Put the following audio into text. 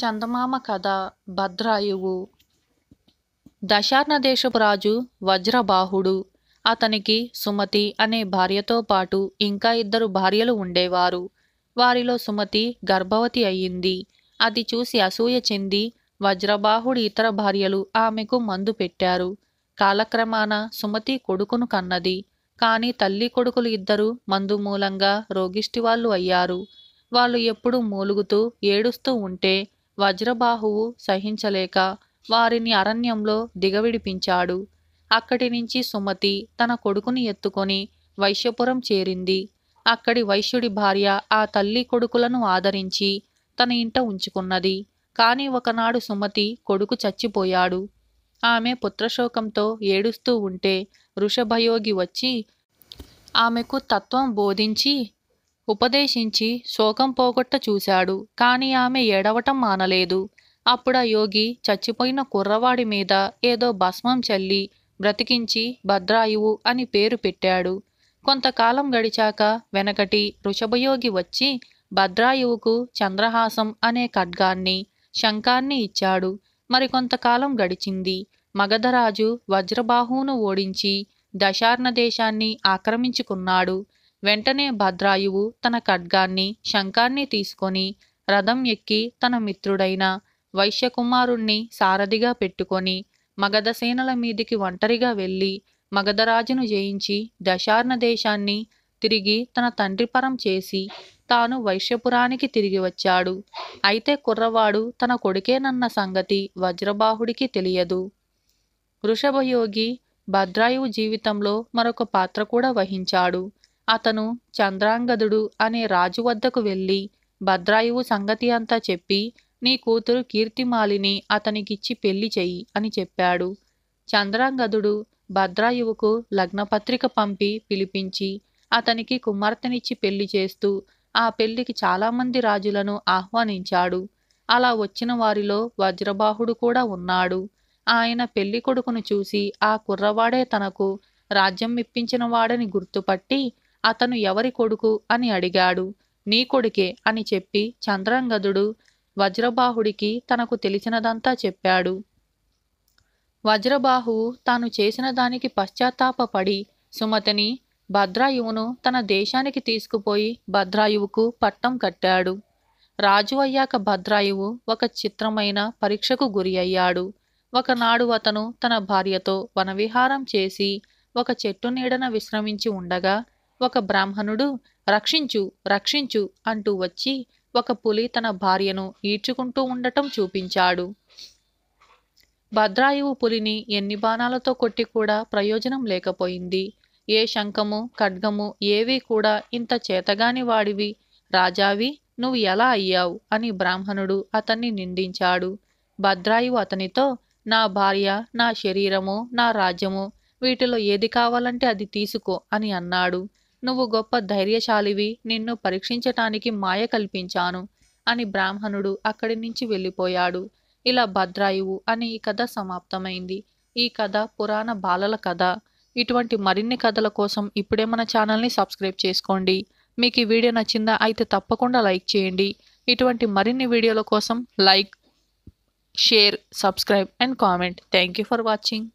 చందమామ కథ భద్రాయువు దశార్ణదేశపు రాజు వజ్రబాహుడు అతనికి సుమతి అనే భార్యతో పాటు ఇంకా ఇద్దరు భార్యలు ఉండేవారు వారిలో సుమతి గర్భవతి అయ్యింది అది చూసి అసూయ చెంది వజ్రబాహుడి ఇతర భార్యలు ఆమెకు మందు పెట్టారు కాలక్రమాన సుమతి కొడుకును కన్నది కానీ తల్లి కొడుకులు ఇద్దరు మందు మూలంగా రోగిష్టి వాళ్ళు అయ్యారు వాళ్ళు ఎప్పుడూ మూలుగుతూ ఏడుస్తూ ఉంటే వజ్రబాహువు సహించలేక వారిని అరణ్యంలో దిగవిడిపించాడు అక్కడి నుంచి సుమతి తన కొడుకుని ఎత్తుకొని వైశ్యపురం చేరింది అక్కడి వైశ్యుడి భార్య ఆ తల్లి కొడుకులను ఆదరించి తన ఇంట ఉంచుకున్నది కాని ఒకనాడు సుమతి కొడుకు చచ్చిపోయాడు ఆమె పుత్రశోకంతో ఏడుస్తూ ఉంటే వృషభయోగి వచ్చి ఆమెకు తత్వం బోధించి ఉపదేశించి శోకం పోగొట్ట చూశాడు కాని ఆమె ఏడవటం మానలేదు అప్పుడు యోగి చచ్చిపోయిన కుర్రవాడి మీద ఏదో భస్మం చల్లి బ్రతికించి భద్రాయువు అని పేరు పెట్టాడు కొంతకాలం గడిచాక వెనకటి ఋషభయోగి వచ్చి భద్రాయువుకు చంద్రహాసం అనే ఖడ్గాన్ని శంఖాన్ని ఇచ్చాడు మరికొంతకాలం గడిచింది మగధరాజు వజ్రబాహువును ఓడించి దశార్ణ దేశాన్ని ఆక్రమించుకున్నాడు వెంటనే భద్రాయువు తన ఖడ్గాన్ని శంఖాన్ని తీసుకొని రథం ఎక్కి తన మిత్రుడైన వైశ్యకుమారుణ్ణి సారథిగా పెట్టుకొని మగధసేనల మీదికి ఒంటరిగా వెళ్ళి మగధరాజును జయించి దశార్ణ దేశాన్ని తిరిగి తన తండ్రిపరం చేసి తాను వైశ్యపురానికి తిరిగి వచ్చాడు అయితే కుర్రవాడు తన కొడుకేనన్న సంగతి వజ్రబాహుడికి తెలియదు వృషభయోగి భద్రాయువు జీవితంలో మరొక పాత్ర కూడా వహించాడు అతను చంద్రాంగదుడు అనే రాజు వద్దకు వెళ్ళి భద్రాయువు సంగతి అంతా చెప్పి నీ కూతురు కీర్తిమాలిని అతనికిచ్చి పెళ్లి చెయ్యి అని చెప్పాడు చంద్రాంగదుడు భద్రాయువుకు లగ్నపత్రిక పంపి పిలిపించి అతనికి కుమార్తెనిచ్చి పెళ్లి చేస్తూ ఆ పెళ్లికి చాలామంది రాజులను ఆహ్వానించాడు అలా వచ్చిన వారిలో వజ్రబాహుడు కూడా ఉన్నాడు ఆయన పెళ్లి కొడుకును చూసి ఆ కుర్రవాడే తనకు రాజ్యం ఇప్పించిన వాడని గుర్తుపట్టి అతను ఎవరి కొడుకు అని అడిగాడు నీ కొడుకే అని చెప్పి చంద్రంగదుడు వజ్రబాహుడికి తనకు తెలిసినదంతా చెప్పాడు వజ్రబాహువు తాను చేసిన దానికి పశ్చాత్తాపపడి సుమతిని భద్రాయువును తన దేశానికి తీసుకుపోయి భద్రాయువుకు పట్టం కట్టాడు రాజు అయ్యాక భద్రాయువు ఒక చిత్రమైన పరీక్షకు గురి అయ్యాడు ఒకనాడు అతను తన భార్యతో వనవిహారం చేసి ఒక చెట్టు నీడన విశ్రమించి ఉండగా ఒక బ్రాహ్మణుడు రక్షించు రక్షించు అంటూ వచ్చి ఒక పులి తన భార్యను ఈడ్చుకుంటూ ఉండటం చూపించాడు భద్రాయువు పులిని ఎన్ని బాణాలతో కొట్టి కూడా ప్రయోజనం లేకపోయింది ఏ శంఖము ఖడ్గము ఏవి కూడా ఇంత చేతగాని వాడివి రాజావి నువ్వు ఎలా అయ్యావు అని బ్రాహ్మణుడు అతన్ని నిందించాడు భద్రాయువు అతనితో నా భార్య నా శరీరము నా రాజ్యము వీటిలో ఏది కావాలంటే అది తీసుకో అని అన్నాడు నువ్వు గొప్ప ధైర్యశాలివి నిన్ను పరీక్షించటానికి మాయ కల్పించాను అని బ్రాహ్మణుడు అక్కడి నుంచి వెళ్ళిపోయాడు ఇలా భద్రాయువు అని ఈ కథ సమాప్తమైంది ఈ కథ పురాణ బాలల కథ ఇటువంటి మరిన్ని కథల కోసం ఇప్పుడే మన ఛానల్ని సబ్స్క్రైబ్ చేసుకోండి మీకు ఈ వీడియో నచ్చిందా అయితే తప్పకుండా లైక్ చేయండి ఇటువంటి మరిన్ని వీడియోల కోసం like share subscribe and comment thank you for watching